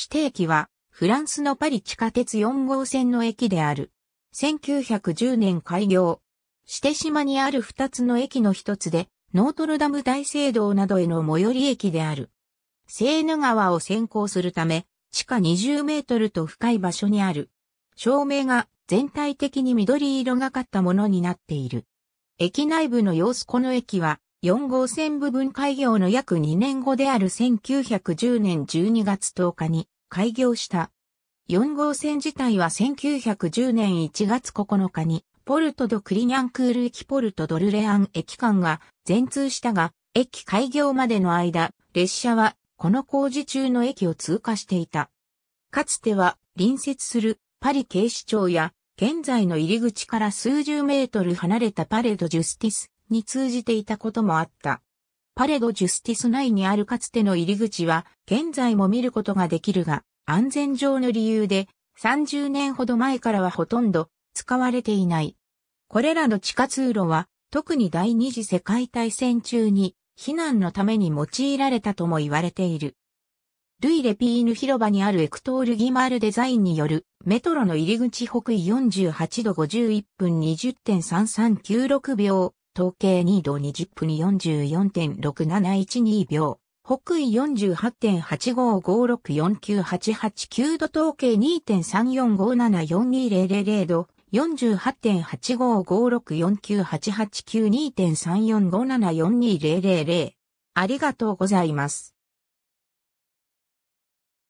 指定機は、フランスのパリ地下鉄4号線の駅である。1910年開業。して島にある2つの駅の一つで、ノートルダム大聖堂などへの最寄り駅である。セーヌ川を先行するため、地下20メートルと深い場所にある。照明が全体的に緑色がかったものになっている。駅内部の様子この駅は4号線部分開業の約2年後である1910年12月10日に開業した。4号線自体は1910年1月9日にポルトドクリニャンクール駅ポルトドルレアン駅間が全通したが、駅開業までの間、列車はこの工事中の駅を通過していた。かつては隣接するパリ警視庁や現在の入り口から数十メートル離れたパレードジュスティスに通じていたこともあった。パレド・ジュスティス内にあるかつての入り口は、現在も見ることができるが、安全上の理由で、30年ほど前からはほとんど使われていない。これらの地下通路は、特に第二次世界大戦中に、避難のために用いられたとも言われている。ルイ・レピーヌ広場にあるエクトール・ギマールデザインによるメトロの入り口北緯48度51分20.3396秒統計2度20分に44.6712秒、北緯48.85564988 9度統計2.34574200 0度、48.8556498892.34574200 0。ありがとうございます。